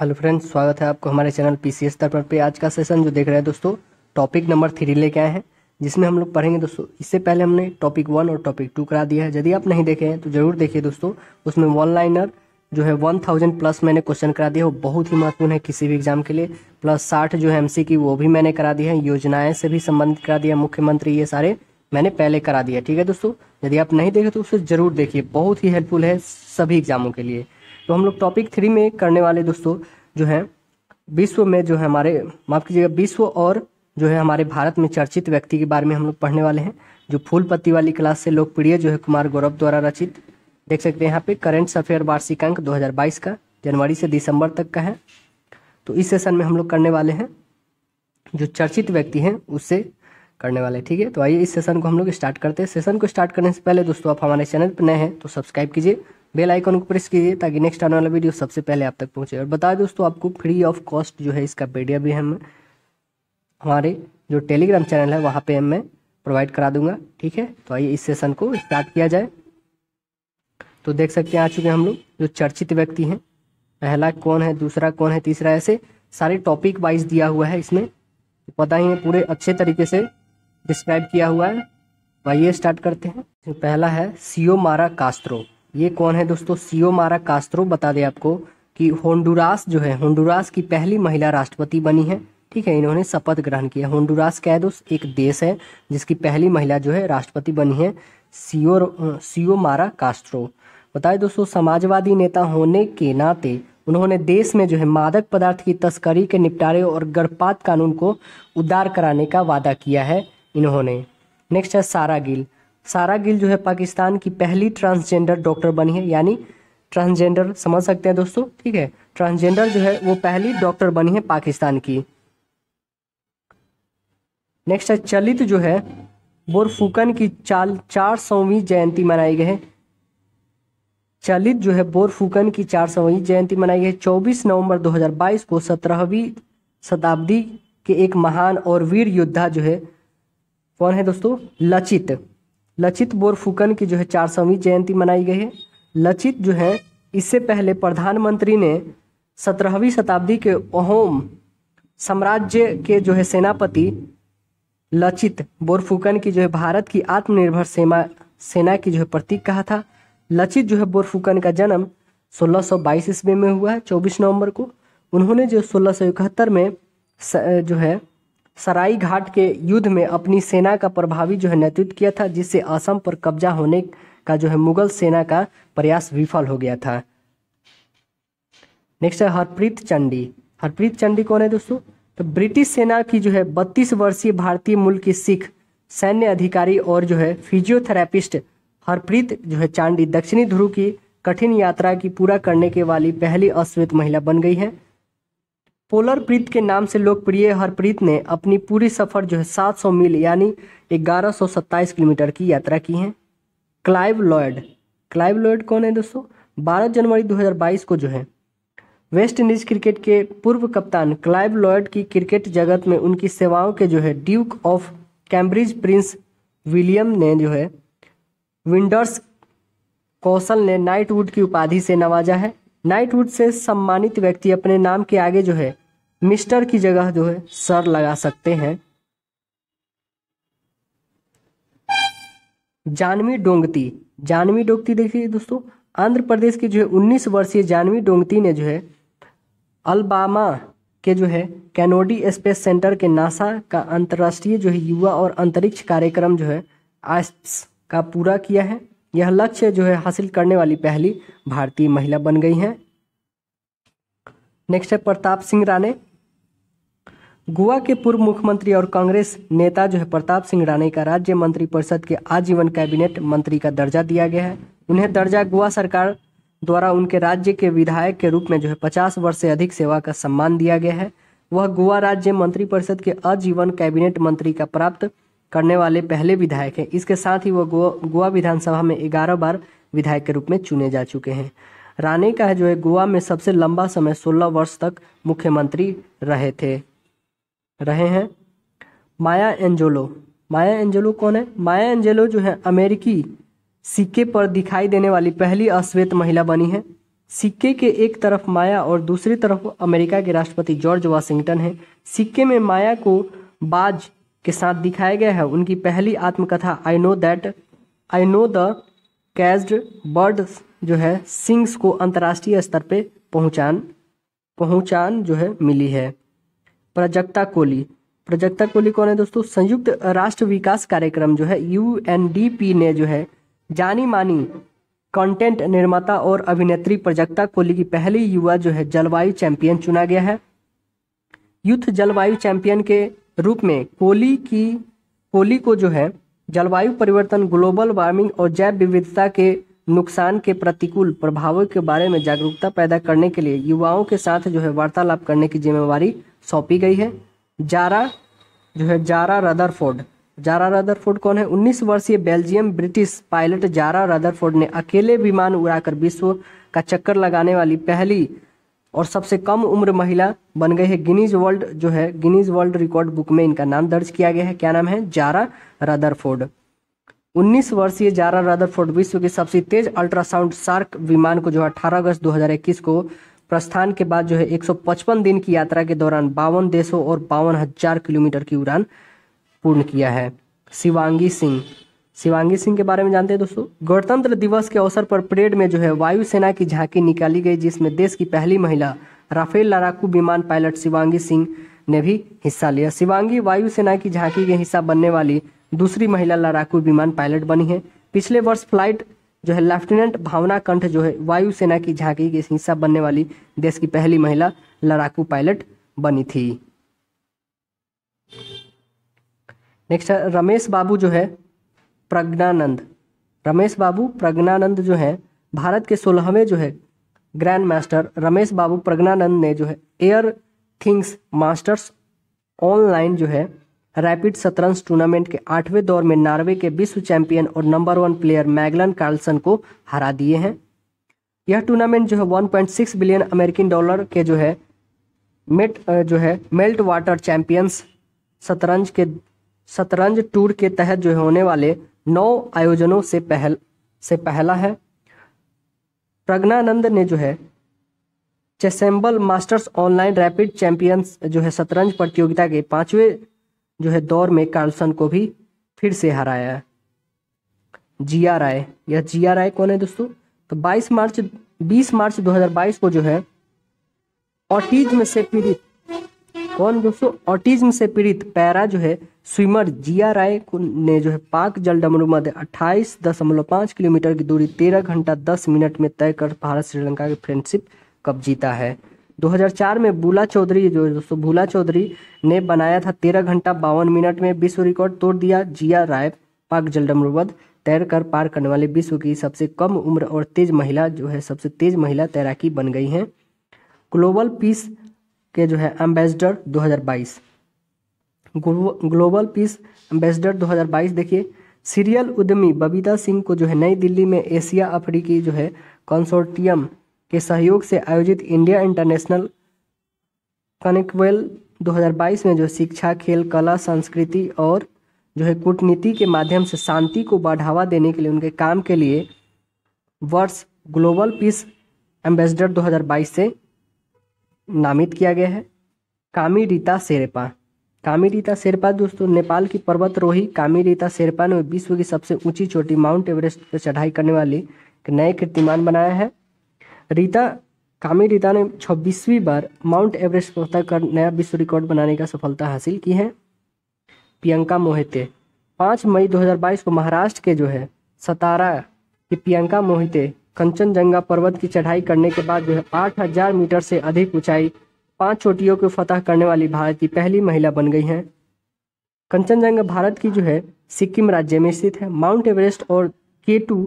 hello friends स्वागत है आपको हमारे चैनल पी सी एस दर्पण पे आज का सेशन जो देख रहे हैं दोस्तों टॉपिक नंबर थ्री लेके आए हैं जिसमें हम लोग पढ़ेंगे दोस्तों इससे पहले हमने टॉपिक वन और टॉपिक टू करा दिया है यदि आप नहीं देखे हैं तो जरूर देखिए दोस्तों उसमें वन लाइनर जो है वन थाउजेंड प्लस मैंने क्वेश्चन करा दिया वो बहुत ही महत्वपूर्ण है किसी भी एग्जाम के लिए प्लस साठ जो है एम की वो भी मैंने करा दिया है योजनाएं से भी संबंधित करा दिया मुख्यमंत्री ये सारे मैंने पहले करा दिया ठीक है दोस्तों यदि आप नहीं देखे तो उसे जरूर देखिए बहुत ही हेल्पफुल है सभी एग्जामों के लिए तो हम लोग टॉपिक थ्री में करने वाले दोस्तों जो है विश्व में जो है हमारे माफ़ कीजिएगा विश्व और जो है हमारे भारत में चर्चित व्यक्ति के बारे में हम लोग पढ़ने वाले हैं जो फूल पत्ती वाली क्लास से लोकप्रिय जो है कुमार गौरव द्वारा रचित देख सकते हैं यहाँ पे करंट अफेयर वार्षिक अंक 2022 का जनवरी से दिसंबर तक का है तो इस सेशन में हम लोग करने वाले हैं जो चर्चित व्यक्ति हैं उससे करने वाले ठीक है तो आइए इस सेशन को हम लोग स्टार्ट करते हैं सेशन को स्टार्ट करने से पहले दोस्तों आप हमारे चैनल पर नए हैं तो सब्सक्राइब कीजिए बेल आइकन को प्रेस कीजिए ताकि नेक्स्ट आने वाला वीडियो सबसे पहले आप तक पहुंचे और बता दें दोस्तों आपको फ्री ऑफ कॉस्ट जो है इसका पीडिया भी हम हमारे जो टेलीग्राम चैनल है वहाँ पे मैं प्रोवाइड करा दूंगा ठीक है तो आइए इस सेशन को स्टार्ट किया जाए तो देख सकते हैं आ चुके हैं हम लोग जो चर्चित व्यक्ति हैं पहला कौन है दूसरा कौन है तीसरा ऐसे सारे टॉपिक वाइज दिया हुआ है इसमें पता ही है पूरे अच्छे तरीके से डिस्क्राइब किया हुआ है तो आइए स्टार्ट करते हैं पहला है सीओ मारा कास्त्रो ये कौन है दोस्तों सीओ मारा कास्त्रो बता दें आपको कि होंडुरास जो है होंडुरास की पहली महिला राष्ट्रपति बनी है ठीक है इन्होंने शपथ ग्रहण किया होंडुरास कैदोस एक देश है जिसकी पहली महिला जो है राष्ट्रपति बनी है सीओ सीओ मारा कास्ट्रो बताए दोस्तों समाजवादी नेता होने के नाते उन्होंने देश में जो है मादक पदार्थ की तस्करी के निपटारे और गर्भपात कानून को उदार कराने का वादा किया है इन्होंने नेक्स्ट है सारा गिल सारा गिल जो है पाकिस्तान की पहली ट्रांसजेंडर डॉक्टर बनी है यानी ट्रांसजेंडर समझ सकते हैं दोस्तों ठीक है ट्रांसजेंडर जो है वो पहली डॉक्टर बनी है पाकिस्तान की नेक्स्ट है चलित जो है बोरफुकन की चाल चार सौवीं जयंती मनाई गई है चलित जो है बोरफुकन की चार सौवीं जयंती मनाई गई है चौबीस नवंबर 2022 को सत्रहवीं शताब्दी के एक महान और वीर योद्धा जो है कौन है दोस्तों लचित लचित बोरफुकन की जो है चार सौवीं जयंती मनाई गई है लचित जो है इससे पहले प्रधानमंत्री ने सत्रहवीं शताब्दी के ओहोम साम्राज्य के जो है सेनापति लचित बोरफुकन की जो है भारत की आत्मनिर्भर सेना सेना की जो है प्रतीक कहा था लचित जो है बोरफुकन का जन्म 1622 ईस्वी में हुआ है चौबीस नवंबर को उन्होंने जो सोलह में जो है सराई घाट के युद्ध में अपनी सेना का प्रभावी जो है नेतृत्व किया था जिससे असम पर कब्जा होने का जो है मुगल सेना का प्रयास विफल हो गया था नेक्स्ट है हरप्रीत चंडी हरप्रीत चंडी कौन है दोस्तों तो ब्रिटिश सेना की जो है बत्तीस वर्षीय भारतीय मूल की सिख सैन्य अधिकारी और जो है फिजियोथेरेपिस्ट हरप्रीत जो है चांडी दक्षिणी ध्रुव की कठिन यात्रा की पूरा करने के वाली पहली अश्वेत महिला बन गई है पोलर प्रीत के नाम से लोकप्रिय हरप्रीत ने अपनी पूरी सफ़र जो है 700 मील यानी 1127 किलोमीटर की यात्रा की है क्लाइव लॉयड क्लाइव लॉयड कौन है दोस्तों 12 जनवरी 2022 को जो है वेस्ट इंडीज क्रिकेट के पूर्व कप्तान क्लाइव लॉयड की क्रिकेट जगत में उनकी सेवाओं के जो है Duke of Cambridge Prince William ने जो है विंडर्स कौशल ने नाइटवुड की उपाधि से नवाजा है नाइटवुड से सम्मानित व्यक्ति अपने नाम के आगे जो है मिस्टर की जगह जो है सर लगा सकते हैं जानवी डोंगती जानवी डोंगती देखिए दोस्तों आंध्र प्रदेश की जो है उन्नीस वर्षीय जानवी डोंगती ने जो है अलबामा के जो है कैनोडी स्पेस सेंटर के नासा का अंतर्राष्ट्रीय जो है युवा और अंतरिक्ष कार्यक्रम जो है आइस्प्स का पूरा किया है यह लक्ष्य जो है हासिल करने वाली पहली भारतीय महिला बन गई हैं नेक्स्ट है प्रताप सिंह राणे गोवा के पूर्व मुख्यमंत्री और कांग्रेस नेता जो है प्रताप सिंह राणे का राज्य मंत्री परिषद के आजीवन कैबिनेट मंत्री का दर्जा दिया गया है उन्हें दर्जा गोवा सरकार द्वारा उनके राज्य के विधायक के रूप में जो है पचास वर्ष से अधिक सेवा का सम्मान दिया गया है वह गोवा राज्य मंत्री परिषद के आजीवन कैबिनेट मंत्री का प्राप्त करने वाले पहले विधायक हैं इसके साथ ही वह गोवा विधानसभा में ग्यारह बार विधायक के रूप में चुने जा चुके हैं राणे का है जो है गोवा में सबसे लंबा समय 16 वर्ष तक मुख्यमंत्री रहे थे रहे हैं माया एंजोलो माया एंजेलो कौन है माया एंजेलो जो है अमेरिकी सिक्के पर दिखाई देने वाली पहली अश्वेत महिला बनी है सिक्के के एक तरफ माया और दूसरी तरफ अमेरिका के राष्ट्रपति जॉर्ज वाशिंगटन है सिक्के में माया को बाज के साथ दिखाया गया है उनकी पहली आत्मकथा I know that I know the caged bird जो है सिंग्स को अंतर्राष्ट्रीय स्तर पे पहुँचान पहुँचान जो है मिली है प्रजक्ता कोहली प्रजक्ता कोली कौन है दोस्तों संयुक्त राष्ट्र विकास कार्यक्रम जो है यू ने जो है जानी मानी कंटेंट निर्माता और अभिनेत्री प्रजक्ता कोहली की पहली युवा जो है जलवायु चैंपियन चुना गया है यूथ जलवायु चैंपियन के रूप में कोहली की कोहली को जो है जलवायु परिवर्तन ग्लोबल वार्मिंग और जैव विविधता के नुकसान के प्रतिकूल प्रभावों के बारे में जागरूकता पैदा करने के लिए युवाओं के साथ जो है वार्तालाप करने की जिम्मेवारी सौंपी गई है जारा जो है जारा रदरफोर्ड जारा रदरफोर्ड कौन है 19 वर्षीय Belgium British pilot Zara Rutherford ने अकेले विमान उड़ाकर विश्व का चक्कर लगाने वाली पहली और सबसे कम उम्र महिला बन गई है गिनीज वर्ल्ड जो है गिनीज वर्ल्ड रिकॉर्ड बुक में इनका नाम दर्ज किया गया है क्या नाम है जारा रदरफोर्ड 19 वर्षीय जारा रदरफोर्ड विश्व के सबसे तेज अल्ट्रासाउंड सार्क विमान को जो है अठारह अगस्त 2021 को प्रस्थान के बाद जो है 155 दिन की यात्रा के दौरान बावन देशों और बावन हजार किलोमीटर की उड़ान पूर्ण किया है शिवांगी सिंह शिवांगी सिंह के बारे में जानते हैं दोस्तों गणतंत्र दिवस के अवसर पर परेड में जो है वायुसेना की झांकी निकाली गई जिसमें देश की पहली महिला राफेल लड़ाकू विमान पायलट शिवांगी सिंह ने भी हिस्सा लिया शिवांगी वायुसेना की झांकी के हिस्सा बनने वाली दूसरी महिला लड़ाकू विमान पायलट बनी है पिछले वर्ष फ्लाइट जो है लेफ्टिनेंट भावना कंठ जो है वायुसेना की झांकी के हिस्सा बनने वाली देश की पहली महिला लड़ाकू पायलट बनी थी नेक्स्ट रमेश बाबू जो है प्रज्ञानंद रमेश बाबू प्रज्ञानंद जो है भारत के सोलहवें जो है ग्रैंड मास्टर रमेश बाबू प्रज्ञानंद ने जो है एयर थिंग्स मास्टर्स ऑनलाइन जो है रैपिड शतरंज टूर्नामेंट के आठवें दौर में नॉर्वे के विश्व चैंपियन और number one player Magnus Carlsen को हरा दिए हैं यह टूर्नामेंट जो है 1.6 बिलियन अमेरिकन डॉलर के जो है मेट जो है मेल्ट वाटर चैंपियंस शतरंज के शतरंज टूर के तहत जो है होने वाले नौ आयोजनों से पहल से पहला है प्रज्ञानंद ने जो है Chessable Masters online rapid champions जो है शतरंज प्रतियोगिता के पांचवें जो है दौर में कार्लसन को भी फिर से हराया जिया राय यह जिया राय कौन है दोस्तों तो 22 मार्च 20 मार्च 2022 को जो है ऑटिज्म से पीड़ित कौन दोस्तों ऑटिज्म से पीड़ित पैरा जो है स्विमर जिया राय ने जो है पाक जल डमरू मध्य अट्ठाईस दशमलव पाँच किलोमीटर की दूरी 13 घंटा 10 मिनट में तय कर भारत श्रीलंका की फ्रेंडशिप कब जीता है 2004 में बूला चौधरी जो दोस्तों भूला चौधरी ने बनाया था तेरह घंटा बावन मिनट में विश्व रिकॉर्ड तोड़ दिया जिया राय पाक जलडमरुवध तैर कर पार करने वाले विश्व की सबसे कम उम्र और तेज महिला जो है सबसे तेज महिला तैराकी बन गई हैं ग्लोबल पीस के जो है एम्बेसडर 2022 ग्लोबल पीस एम्बेसडर 2022 देखिए सीरियल उद्यमी बबीता सिंह को जो है नई दिल्ली में एशिया अफ्रीकी जो है कंसोर्टियम के सहयोग से आयोजित इंडिया इंटरनेशनल कनेक्वेल 2022 में जो शिक्षा खेल कला संस्कृति और जो है कूटनीति के माध्यम से शांति को बढ़ावा देने के लिए उनके काम के लिए वर्ष ग्लोबल पीस एम्बेसडर 2022 से नामित किया गया है कामी रीता शेरपा कामी रीता शेरपा दोस्तों नेपाल की पर्वतरोही कामी रीता शेरपा ने विश्व की सबसे ऊंची चोटी माउंट एवरेस्ट पर चढ़ाई करने वाली नए कीर्तिमान बनाया है रीता कामी रीता ने 26वीं बार माउंट एवरेस्ट पहुंचा कर नया विश्व रिकॉर्ड बनाने का सफलता हासिल की है प्रियंका मोहिते पाँच मई 2022 को महाराष्ट्र के जो है सतारा की प्रियंका मोहिते कंचनजंगा पर्वत की चढ़ाई करने के बाद जो है आठ हजार मीटर से अधिक ऊंचाई पांच चोटियों को फतह करने वाली भारत की पहली महिला बन गई हैं कंचनजंगा भारत की जो है सिक्किम राज्य में स्थित है माउंट एवरेस्ट और के टू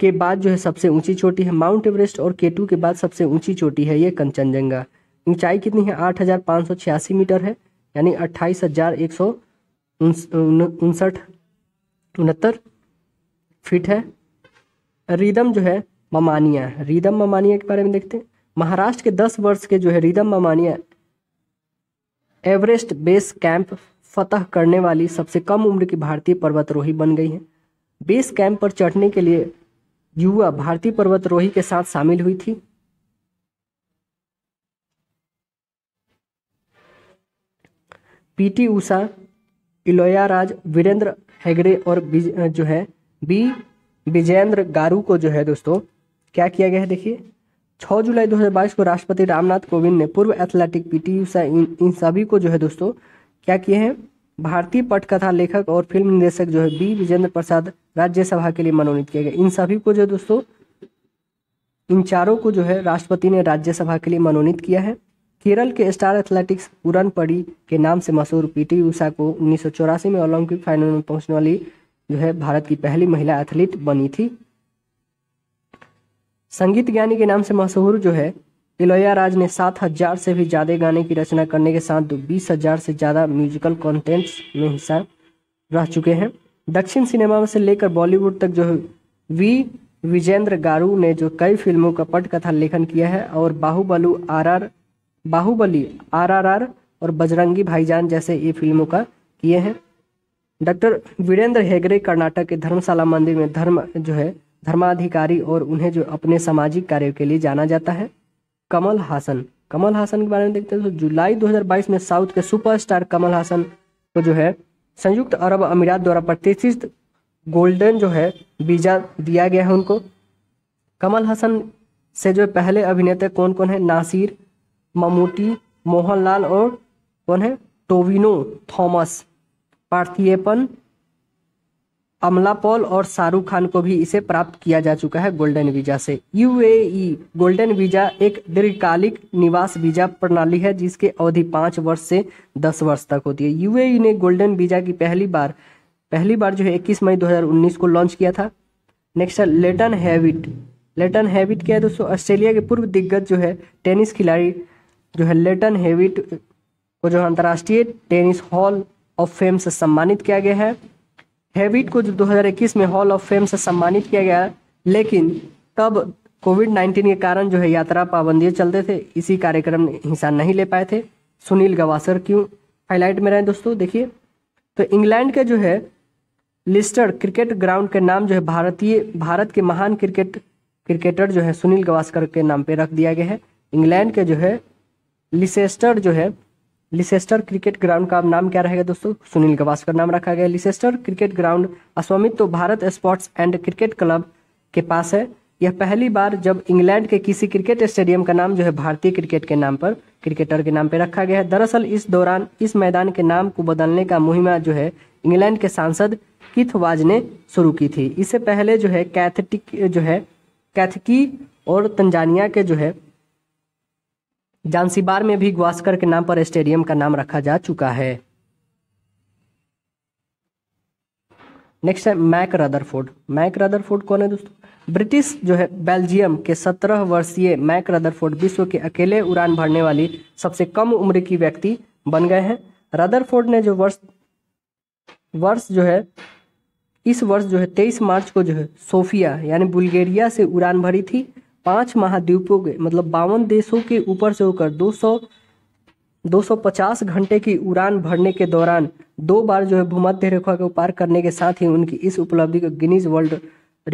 के बाद जो है सबसे ऊंची चोटी है माउंट एवरेस्ट और केटू के बाद सबसे ऊंची चोटी है ये कंचनजंगा ऊंचाई कितनी है आठ हजार पाँच सौ छियासी मीटर है यानी अट्ठाईस हजार एक सौ उनसठ उनहत्तर फीट है रिदम जो है ममानिया रिदम ममानिया के बारे में देखते हैं महाराष्ट्र के दस वर्ष के जो है रिदम ममानिया एवरेस्ट बेस कैंप फतह करने वाली सबसे कम उम्र की भारतीय पर्वतरोही बन गई है बेस कैंप पर चढ़ने के लिए युवा भारतीय पर्वतरोही के साथ शामिल हुई थी पीटी उषा इलोया राज वीरेंद्र हेगड़े और जो है बी विजेंद्र गारू को जो है दोस्तों क्या किया गया है देखिए 6 जुलाई 2022 को राष्ट्रपति रामनाथ कोविंद ने पूर्व एथलेटिक पीटी उषा इन इन सभी को जो है दोस्तों क्या किए हैं भारतीय पटकथा लेखक और फिल्म निर्देशक जो है बी विजेंद्र प्रसाद राज्यसभा के लिए मनोनीत किया गया इन सभी को जो दोस्तों इन चारों को जो है राष्ट्रपति ने राज्यसभा के लिए मनोनीत किया है केरल के स्टार एथलेटिक्स पूरन पड़ी के नाम से मशहूर पीटी उषा को उन्नीस में ओलंपिक फाइनल में पहुंचने वाली जो है भारत की पहली महिला एथलीट बनी थी संगीत ज्ञानी के नाम से मशहूर जो है इलोया राज ने सात हजार से भी ज़्यादा गाने की रचना करने के साथ बीस हजार से ज़्यादा म्यूजिकल कॉन्टेंट्स में हिस्सा रह चुके हैं दक्षिण सिनेमा से लेकर बॉलीवुड तक जो वी विजेंद्र गारू ने जो कई फिल्मों का पटकथा लेखन किया है और Baahubali R R Baahubali R R R और बजरंगी भाईजान जैसे ये फिल्मों का किए हैं डॉक्टर वीरेंद्र हेगड़े कर्नाटक के धर्मशाला मंदिर में धर्म जो है धर्माधिकारी और उन्हें जो अपने सामाजिक कार्यों के लिए जाना जाता है कमल हासन कमल हासन के बारे में देखते हैं तो जुलाई 2022 में साउथ के सुपरस्टार कमल हासन को जो है संयुक्त अरब अमीरात द्वारा प्रतिष्ठित गोल्डन जो है वीजा दिया गया है उनको कमल हासन से जो पहले अभिनेता कौन कौन है नासिर ममूटी मोहनलाल और कौन है टोविनो थॉमस पार्थियपन अमला पॉल और शाहरुख खान को भी इसे प्राप्त किया जा चुका है गोल्डन वीजा से यूएई गोल्डन वीजा एक दीर्घकालिक निवास वीजा प्रणाली है जिसके अवधि पाँच वर्ष से दस वर्ष तक होती है यूएई ने गोल्डन वीजा की पहली बार पहली बार जो है इक्कीस मई 2019 को लॉन्च किया था नेक्स्ट है लेटन हैविट लेटन हैविट क्या है दोस्तों ऑस्ट्रेलिया के पूर्व दिग्गज जो है टेनिस खिलाड़ी जो है लेटन हैविट को जो अंतर्राष्ट्रीय टेनिस हॉल ऑफ फेम से सम्मानित किया गया है हैबिट को जो 2021 में हॉल ऑफ फेम से सम्मानित किया गया लेकिन तब कोविड 19 के कारण जो है यात्रा पाबंदियाँ चलते थे इसी कार्यक्रम में हिस्सा नहीं ले पाए थे सुनील गवासर क्यों हाईलाइट में रहे दोस्तों देखिए तो इंग्लैंड के जो है लिस्टर क्रिकेट ग्राउंड के नाम जो है भारतीय भारत के महान क्रिकेट क्रिकेटर जो है सुनील गवास्कर के नाम पे रख दिया गया है इंग्लैंड के जो है लिसेस्टर जो है लिसेस्टर क्रिकेट ग्राउंड का नाम क्या रहेगा दोस्तों सुनील गवास्कर नाम रखा गया लिसेस्टर क्रिकेट ग्राउंड अस्वामित्व तो Bharat sports and cricket club के पास है यह पहली बार जब इंग्लैंड के किसी क्रिकेट स्टेडियम का नाम जो है भारतीय क्रिकेट के नाम पर क्रिकेटर के नाम पर रखा गया है दरअसल इस दौरान इस मैदान के नाम को बदलने का मुहिमा जो है इंग्लैंड के सांसद किथ वाज ने शुरू की थी इससे पहले जो है कैथटिक जो है कैथकी और तंजानिया के जो है जानसीबार में भी ग्वास्कर के नाम पर स्टेडियम का नाम रखा जा चुका है नेक्स्ट है मैक रदरफोर्ड मैक रदरफोर्ड कौन है दोस्तों ब्रिटिश जो है बेल्जियम के सत्रह वर्षीय मैक रदरफोर्ड विश्व के अकेले उड़ान भरने वाली सबसे कम उम्र की व्यक्ति बन गए हैं रदरफोर्ड ने जो वर्ष वर्ष जो है इस वर्ष जो है तेईस मार्च को जो है सोफिया यानी बुल्गेरिया से उड़ान भरी थी पांच महाद्वीपों के मतलब बावन देशों के ऊपर से होकर 200 250 घंटे की उड़ान भरने के दौरान दो बार जो है भूमध्य रेखा को पार करने के साथ ही उनकी इस उपलब्धि को गिनीज वर्ल्ड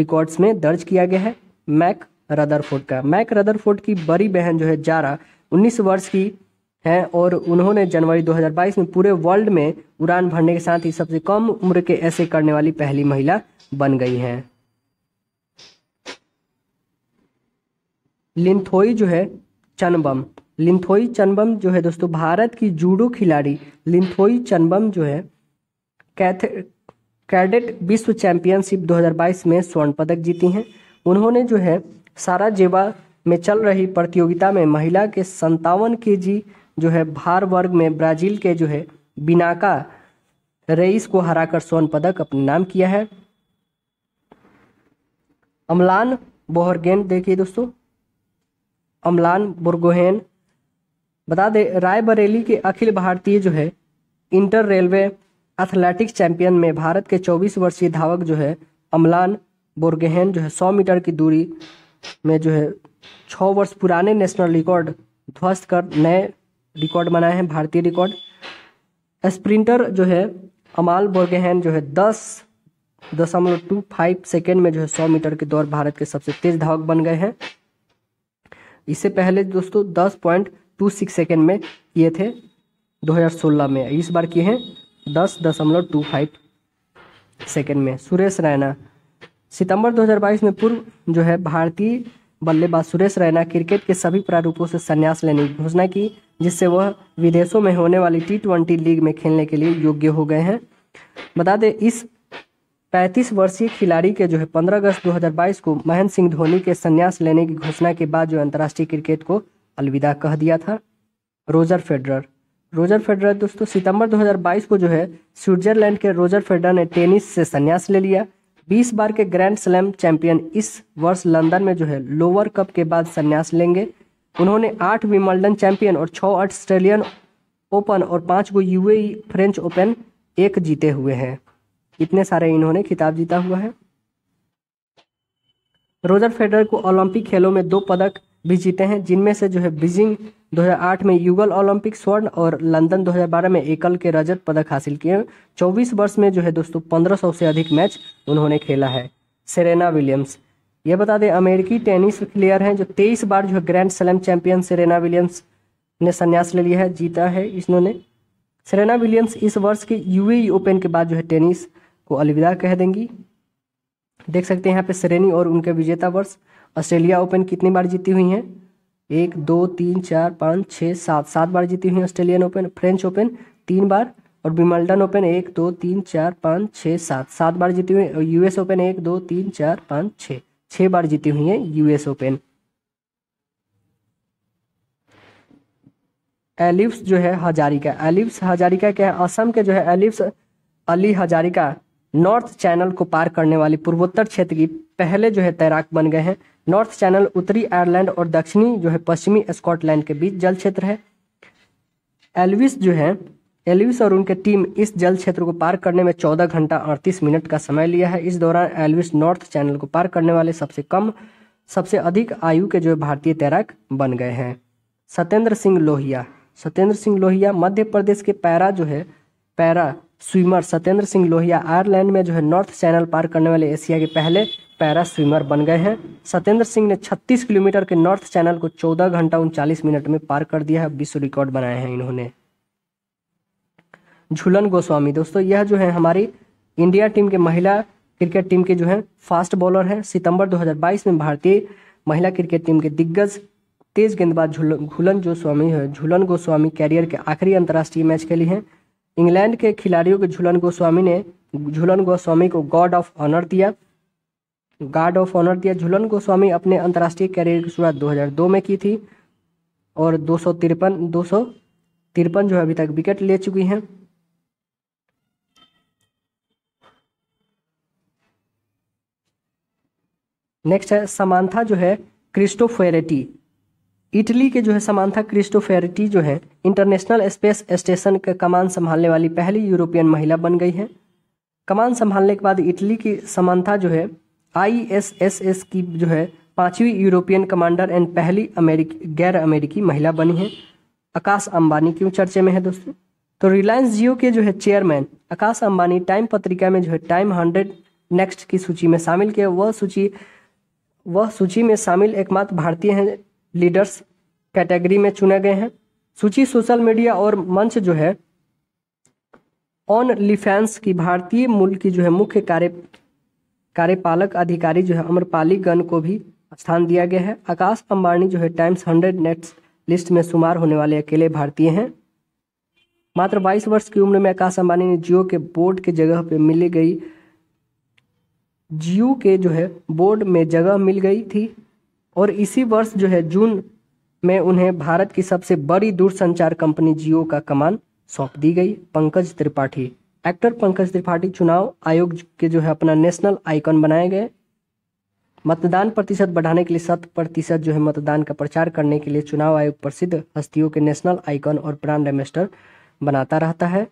रिकॉर्ड्स में दर्ज किया गया है मैक रदरफोर्ड का मैक रदरफोर्ड की बड़ी बहन जो है जारा 19 वर्ष की हैं और उन्होंने जनवरी 2022 में पूरे वर्ल्ड में उड़ान भरने के साथ ही सबसे कम उम्र के ऐसे करने वाली पहली महिला बन गई हैं लिंथोई जो है चनबम लिंथोई चनबम जो है दोस्तों भारत की जूडो खिलाड़ी लिंथोई चनबम जो है कैथ कैडेट विश्व चैंपियनशिप 2022 में स्वर्ण पदक जीती हैं उन्होंने जो है सारा जेवा में चल रही प्रतियोगिता में महिला के संतावन के जी जो है भार वर्ग में ब्राजील के जो है बिनाका रईस को हराकर स्वर्ण पदक अपने नाम किया है अमलान बोहरगेन देखिए दोस्तों अमलान बुरगोहेन बता दें रायबरेली के अखिल भारतीय जो है इंटर रेलवे एथलेटिक्स चैंपियन में भारत के 24 वर्षीय धावक जो है अमलान बोरगेहन जो है 100 मीटर की दूरी में जो है छः वर्ष पुराने नेशनल रिकॉर्ड ध्वस्त कर नए रिकॉर्ड बनाए हैं भारतीय रिकॉर्ड स्प्रिंटर जो है अमाल बोरगेहन जो है दस दशमलव टू फाइव सेकेंड में जो है सौ मीटर के दौर भारत के सबसे तेज धावक बन गए हैं इससे पहले दोस्तों दस पॉइंट टू सिक्स सेकेंड में किए थे 2016 में इस बार किए हैं दस दशमलव टू फाइव सेकेंड में सुरेश रैना सितंबर 2022 में पूर्व जो है भारतीय बल्लेबाज सुरेश रैना क्रिकेट के सभी प्रारूपों से संन्यास लेने की घोषणा की जिससे वह विदेशों में होने वाली टी ट्वेंटी लीग में खेलने के लिए योग्य हो गए हैं बता दें इस पैंतीस वर्षीय खिलाड़ी के जो है पंद्रह अगस्त 2022 को महेंद्र सिंह धोनी के संन्यास लेने की घोषणा के बाद जो अंतर्राष्ट्रीय क्रिकेट को अलविदा कह दिया था रोजर फेडरर रोजर फेडरर दोस्तों सितंबर 2022 को जो है स्विट्जरलैंड के रोजर फेडरर ने टेनिस से संन्यास ले लिया 20 बार के ग्रैंड स्लैम चैंपियन इस वर्ष लंदन में जो है लोअर कप के बाद संन्यास लेंगे उन्होंने आठ विमल्डन चैंपियन और छः ऑस्ट्रेलियन ओपन और पाँच गो यूएई फ्रेंच ओपन एक जीते हुए हैं इतने सारे इन्होंने खिताब जीता हुआ है रोजर फेडर को ओलंपिक खेलों में दो पदक भी जीते हैं जिनमें से जो है बीजिंग 2008 में युगल ओलंपिक स्वर्ण और लंदन 2012 में एकल के रजत पदक हासिल किए 24 वर्ष में जो है दोस्तों 1500 से अधिक मैच उन्होंने खेला है सेरेना विलियम्स ये बता दें अमेरिकी टेनिस प्लेयर हैं जो 23 बार जो है grand slam champion Serena Williams ने संन्यास ले लिया है जीता है इन्होंने सेरेना विलियम्स इस वर्ष के यू ओपन के बाद जो है टेनिस को अलविदा कह देंगी देख सकते हैं यहाँ पे श्रेणी और उनके विजेता वर्ष ऑस्ट्रेलिया ओपन कितनी बार जीती हुई हैं एक दो तीन चार पाँच छः सात सात बार जीती हुई ऑस्ट्रेलियन ओपन फ्रेंच ओपन तीन बार और विमल्टन ओपन एक दो तीन चार पाँच छः सात सात बार जीती हुई और यूएस ओपन एक दो तीन चार पाँच छः छः बार जीती हुई हैं यूएस ओपन एलिप्स जो है हजारिका एलिप्स हजारिका क्या है असम के जो है Elvis Ali Hazarika North Channel को पार करने वाली पूर्वोत्तर क्षेत्र की पहले जो है तैराक बन गए हैं नॉर्थ चैनल उत्तरी आयरलैंड और दक्षिणी जो है पश्चिमी स्कॉटलैंड के बीच जल क्षेत्र है एल्विस जो है एल्विस और उनके टीम इस जल क्षेत्र को पार करने में 14 घंटा 38 मिनट का समय लिया है इस दौरान एल्विस नॉर्थ चैनल को पार करने वाले सबसे कम सबसे अधिक आयु के जो भारतीय तैराक बन गए हैं सत्येंद्र सिंह लोहिया सत्येंद्र सिंह लोहिया मध्य प्रदेश के पैरा जो है para swimmer Satyendra Singh Lohia Ireland में जो है नॉर्थ चैनल पार करने वाले एशिया के पहले पैरा स्विमर बन गए हैं सत्येंद्र सिंह ने 36 किलोमीटर के नॉर्थ चैनल को 14 घंटा उनचालीस मिनट में पार कर दिया है विश्व रिकॉर्ड बनाए हैं इन्होंने झूलन गोस्वामी दोस्तों यह जो है हमारी इंडिया टीम के महिला क्रिकेट टीम के जो है फास्ट बॉलर है सितंबर दो में भारतीय महिला क्रिकेट टीम के दिग्गज तेज गेंदबाज झूलन गोस्वामी है झूलन गोस्वामी कैरियर के आखिरी अंतर्राष्ट्रीय मैच खेली है हैं इंग्लैंड के खिलाड़ियों के झूलन गोस्वामी ने झूलन गोस्वामी को गॉड ऑफ ऑनर दिया गार्ड ऑफ ऑनर दिया झूलन गोस्वामी अपने अंतर्राष्ट्रीय कैरियर की शुरुआत 2002 में की थी और दो सौ तिरपन दो सौ तिरपन जो है अभी तक विकेट ले चुकी हैं नेक्स्ट है समानथा जो है क्रिस्टोफेरेटी इटली के जो है समांथा क्रिस्टोफेरिटी जो है इंटरनेशनल स्पेस स्टेशन का कमान संभालने वाली पहली यूरोपियन महिला बन गई है कमान संभालने के बाद इटली की समांथा जो है आईएसएसएस की जो है पांचवी यूरोपियन कमांडर एंड पहली अमेरिकी गैर अमेरिकी महिला बनी है आकाश अंबानी क्यों चर्चे में है दोस्तों तो रिलायंस जियो के जो है चेयरमैन आकाश अंबानी टाइम पत्रिका में जो है टाइम हंड्रेड नेक्स्ट की सूची में शामिल किया वह सूची वह सूची में शामिल एकमात्र भारतीय हैं लीडर्स कैटेगरी में चुने गए हैं सूची सोशल मीडिया और मंच जो है ऑन लिफेंस की भारतीय मूल की जो है मुख्य कार्य कार्यपालक अधिकारी जो है अमरपाली गण को भी स्थान दिया गया है आकाश अंबानी जो है टाइम्स हंड्रेड नेट्स लिस्ट में शुमार होने वाले अकेले भारतीय हैं मात्र 22 वर्ष की उम्र में आकाश अंबानी ने जियो के बोर्ड के जगह पे मिली गई जियो के जो है बोर्ड में जगह मिल गई थी और इसी वर्ष जो है जून में उन्हें भारत की सबसे बड़ी दूरसंचार कंपनी जियो का कमान सौंप दी गई पंकज त्रिपाठी एक्टर पंकज त्रिपाठी चुनाव आयोग के जो है अपना नेशनल आइकॉन बनाए गए मतदान प्रतिशत बढ़ाने के लिए शत प्रतिशत जो है मतदान का प्रचार करने के लिए चुनाव आयोग प्रसिद्ध हस्तियों के नेशनल आइकॉन और ब्रांड एम्बेसडर बनाता रहता है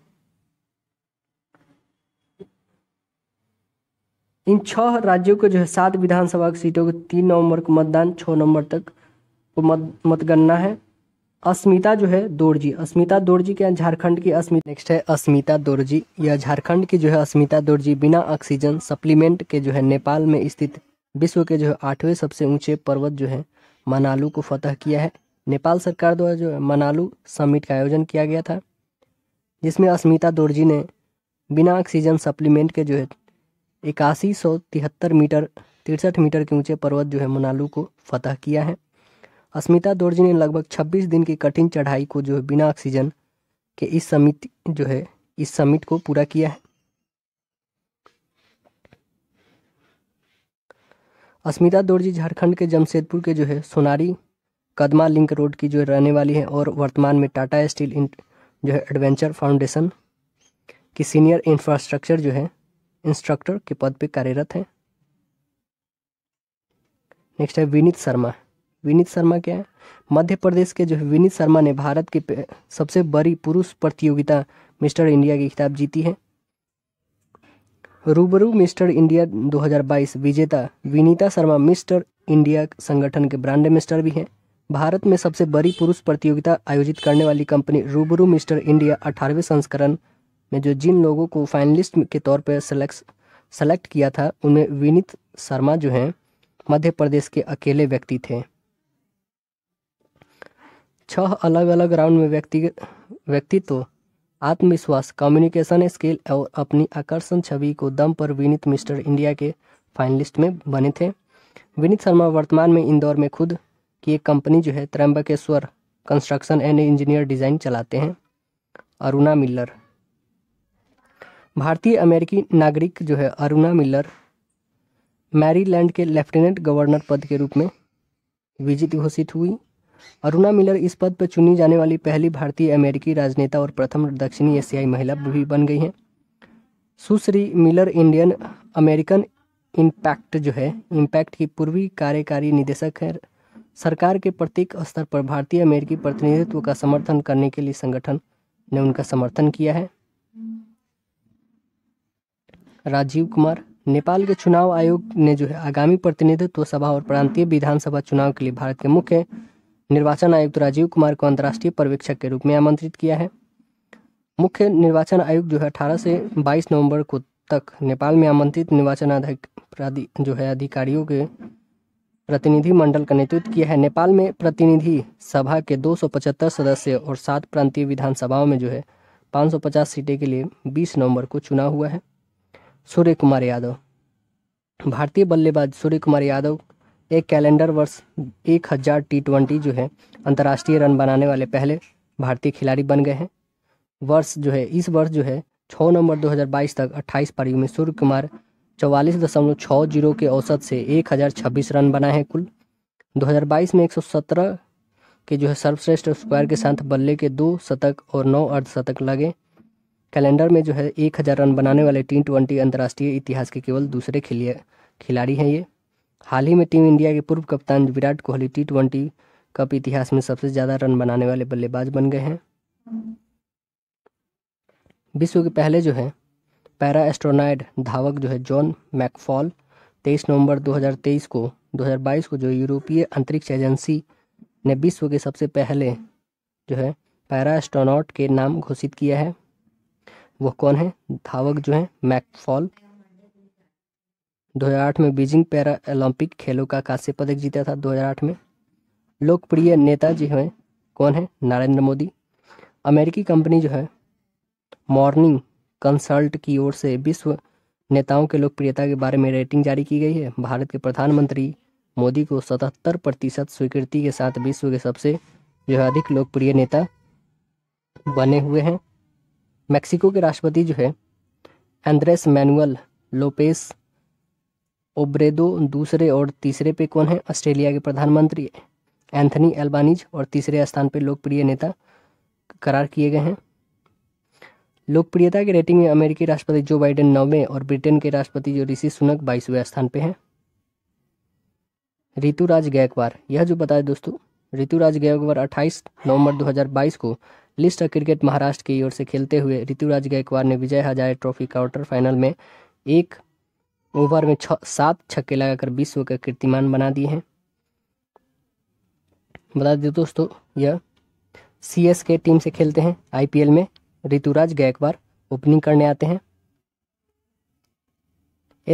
इन छह राज्यों के जो है सात विधानसभा की सीटों के तीन नवंबर को मतदान छः नवंबर तक मत मतगणना है अस्मिता जो है दोरजी अस्मिता दोरजी के झारखंड की अस्मिता नेक्स्ट है अस्मिता दोरजी यह झारखंड की जो है अस्मिता दोरजी बिना ऑक्सीजन सप्लीमेंट के जो है नेपाल में स्थित विश्व के जो है आठवें सबसे ऊंचे पर्वत जो है मनालू को फतह किया है नेपाल सरकार द्वारा जो है मनालू समिट का आयोजन किया गया था जिसमें अस्मिता दोरजी ने बिना ऑक्सीजन सप्लीमेंट के जो है इक्यासी सौ तिहत्तर मीटर तिरसठ मीटर के ऊंचे पर्वत जो है मनालू को फतह किया है अस्मिता दोर्जी ने लगभग 26 दिन की कठिन चढ़ाई को जो है बिना ऑक्सीजन के इस समिट जो है इस समिट को पूरा किया है अस्मिता दोर्जी झारखंड के जमशेदपुर के जो है सोनारी कदमा लिंक रोड की जो है रहने वाली है और वर्तमान में टाटा स्टील जो है एडवेंचर फाउंडेशन की सीनियर इंफ्रास्ट्रक्चर जो है इंस्ट्रक्टर के पद पे कार्यरत हैं नेक्स्ट है विनीत शर्मा विनीत शर्मा क्या है मध्य प्रदेश के जो है विनीत शर्मा ने भारत की सबसे बड़ी पुरुष प्रतियोगिता मिस्टर इंडिया की खिताब जीती है रूबरू मिस्टर इंडिया 2022 विजेता विनीता शर्मा मिस्टर इंडिया संगठन के ब्रांड एम्बेसडर भी हैं भारत में सबसे बड़ी पुरुष प्रतियोगिता आयोजित करने वाली कंपनी रूबरू मिस्टर इंडिया अठारहवें संस्करण में जो जिन लोगों को फाइनलिस्ट के तौर पर सेलेक्ट सेलेक्ट किया था उनमें विनीत शर्मा जो हैं मध्य प्रदेश के अकेले व्यक्ति थे छह अलग अलग राउंड में व्यक्ति व्यक्तित्व आत्मविश्वास कम्युनिकेशन स्किल और अपनी आकर्षण छवि को दम पर विनीत मिस्टर इंडिया के फाइनलिस्ट में बने थे विनीत शर्मा वर्तमान में इंदौर में खुद की एक कंपनी जो है Trimbakeshwar construction and engineer design चलाते हैं अरुणा मिल्लर भारतीय अमेरिकी नागरिक जो है अरुणा मिलर मैरीलैंड के लेफ्टिनेंट गवर्नर पद के रूप में विजित घोषित हुई अरुणा मिलर इस पद पर चुनी जाने वाली पहली भारतीय अमेरिकी राजनेता और प्रथम दक्षिणी एशियाई महिला भी बन गई हैं सुश्री मिलर इंडियन अमेरिकन इम्पैक्ट जो है इम्पैक्ट की पूर्वी कार्यकारी निदेशक है सरकार के प्रत्येक स्तर पर भारतीय अमेरिकी प्रतिनिधित्व का समर्थन करने के लिए संगठन ने उनका समर्थन किया है राजीव कुमार नेपाल के चुनाव आयोग ने जो है आगामी प्रतिनिधित्व सभा और प्रांतीय विधानसभा चुनाव के लिए भारत के मुख्य निर्वाचन आयुक्त राजीव कुमार को अंतर्राष्ट्रीय पर्यवेक्षक के रूप में आमंत्रित किया है मुख्य निर्वाचन आयुक्त जो है अठारह से बाईस नवंबर को तक नेपाल में आमंत्रित निर्वाचन जो है अधिकारियों के प्रतिनिधि मंडल का नेतृत्व किया है नेपाल में प्रतिनिधि सभा के 275 सदस्य और सात प्रांतीय विधानसभाओं में जो है 550 सीटें के लिए 20 नवंबर को चुनाव हुआ है सूर्य कुमार यादव भारतीय बल्लेबाज सूर्य कुमार यादव एक कैलेंडर वर्ष एक हज़ार टी ट्वेंटी जो है अंतर्राष्ट्रीय रन बनाने वाले पहले भारतीय खिलाड़ी बन गए हैं वर्ष जो है इस वर्ष जो है 6 नवंबर 2022 तक 28 पारियों में सूर्य कुमार चौवालीस दशमलव छः जीरो के औसत से एक हज़ार छब्बीस रन बनाए हैं कुल 2022 में 117 के जो है सर्वश्रेष्ठ स्क्वायर के साथ बल्ले के दो शतक और नौ अर्धशतक लगे कैलेंडर में जो है एक हज़ार रन बनाने वाले टी ट्वेंटी अंतर्राष्ट्रीय इतिहास के केवल दूसरे खिलाड़ी हैं ये हाल ही में टीम इंडिया के पूर्व कप्तान Virat Kohli T twenty cup इतिहास में सबसे ज़्यादा रन बनाने वाले बल्लेबाज बन गए हैं विश्व के पहले जो है पैरा एस्ट्रोनाइड धावक जो है जॉन मैकफॉल 23 नवंबर 2023 को 2022 को जो यूरोपीय अंतरिक्ष एजेंसी ने विश्व के सबसे पहले जो है पैरा एस्ट्रोनॉट के नाम घोषित किया है वह कौन है धावक जो है मैकफॉल 2008 में बीजिंग पैरा ओलंपिक खेलों का कांस्य पदक जीता था 2008 में लोकप्रिय नेता जी हैं कौन है नरेंद्र मोदी अमेरिकी कंपनी जो है मॉर्निंग कंसल्ट की ओर से विश्व नेताओं के लोकप्रियता के बारे में रेटिंग जारी की गई है भारत के प्रधानमंत्री मोदी को 77 प्रतिशत स्वीकृति के साथ विश्व के सबसे जो अधिक लोकप्रिय नेता बने हुए हैं मेक्सिको के राष्ट्रपति जो है एंद्रेस मैनुअल लोपेस ओब्रेदो दूसरे और तीसरे पे कौन है ऑस्ट्रेलिया के प्रधानमंत्री एंथनी एल्बानीज और तीसरे स्थान पे लोकप्रिय नेता करार किए गए हैं लोकप्रियता की रेटिंग में अमेरिकी राष्ट्रपति जो बाइडेन नौवें और ब्रिटेन के राष्ट्रपति जो ऋषि सुनक बाईसवें स्थान पे हैं ऋतुराज गायकवाड़ यह जो बताए दोस्तों ऋतुराज गायकवाड़ 28 नवंबर 2022 को लिस्ट क्रिकेट महाराष्ट्र की ओर से खेलते हुए ऋतुराज गायकवाड़ ने Vijay Hazare trophy quarter final में एक ओवर में छ सात छक्के लगाकर विश्व का कीर्तिमान बना दिए हैं बता दें दोस्तों यह सी एस के टीम से खेलते हैं आईपीएल में ऋतुराज गायकवाड़ ओपनिंग करने आते हैं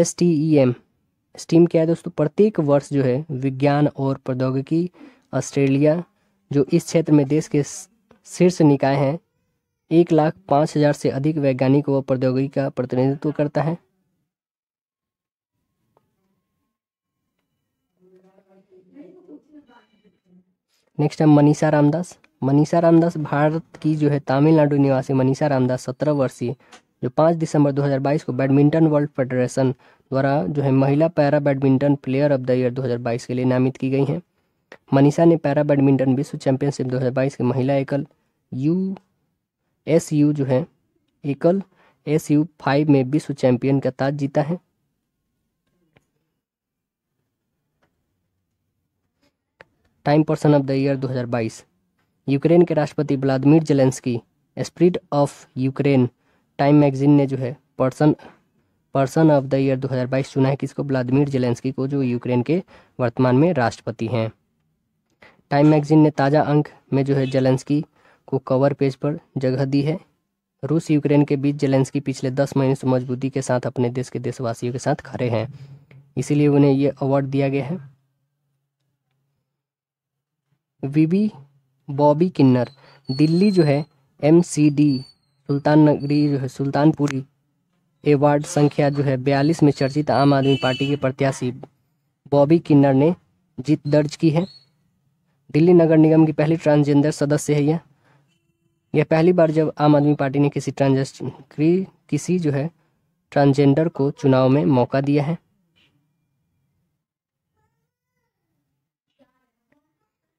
S e T E M STEM क्या है दोस्तों प्रत्येक वर्ष जो है विज्ञान और प्रौद्योगिकी ऑस्ट्रेलिया जो इस क्षेत्र में देश के शीर्ष निकाय हैं एक लाख पाँच हजार से अधिक वैज्ञानिक व प्रौद्योगिकी का प्रतिनिधित्व करता है नेक्स्ट है मनीषा रामदास मनीषा रामदास भारत की जो है तमिलनाडु निवासी मनीषा रामदास सत्रह वर्षीय जो पाँच दिसंबर 2022 को बैडमिंटन वर्ल्ड फेडरेशन द्वारा जो है महिला para badminton player of the year 2022 के लिए नामित की गई हैं मनीषा ने पैरा बैडमिंटन विश्व चैंपियनशिप 2022 के महिला एकल यू एस यू जो है एकल एस यू फाइव में विश्व चैंपियन का ताज जीता है Time person of the year 2022 Ukraine के राष्ट्रपति Vladimir Zelensky spirit of Ukraine Time magazine ने जो है person person of the year 2022 चुना है किसको व्लादिमीर जेलेंस्की को जो यूक्रेन के वर्तमान में राष्ट्रपति हैं टाइम मैगजीन ने ताज़ा अंक में जो है जेलेंस्की को कवर पेज पर जगह दी है रूस यूक्रेन के बीच जेलेंस्की पिछले दस महीने से मजबूती के साथ अपने देश के देशवासियों के साथ खड़े हैं इसीलिए उन्हें ये अवार्ड दिया गया है वीवी बॉबी किन्नर दिल्ली जो है एम सी डी सुल्तान नगरी जो है सुल्तानपुरी ए वार्ड संख्या जो है बयालीस में चर्चित आम आदमी पार्टी के प्रत्याशी बॉबी किन्नर ने जीत दर्ज की है दिल्ली नगर निगम की पहली ट्रांसजेंडर सदस्य है यह यह पहली बार जब आम आदमी पार्टी ने किसी ट्रांजेस्ट किसी जो है ट्रांसजेंडर को चुनाव में मौका दिया है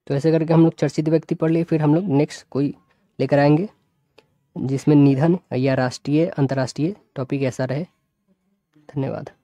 तो ऐसे करके हम लोग चर्चित व्यक्ति पढ़ लिए फिर हम लोग नेक्स्ट कोई लेकर आएंगे जिसमें निधन या राष्ट्रीय अंतर्राष्ट्रीय टॉपिक ऐसा रहे धन्यवाद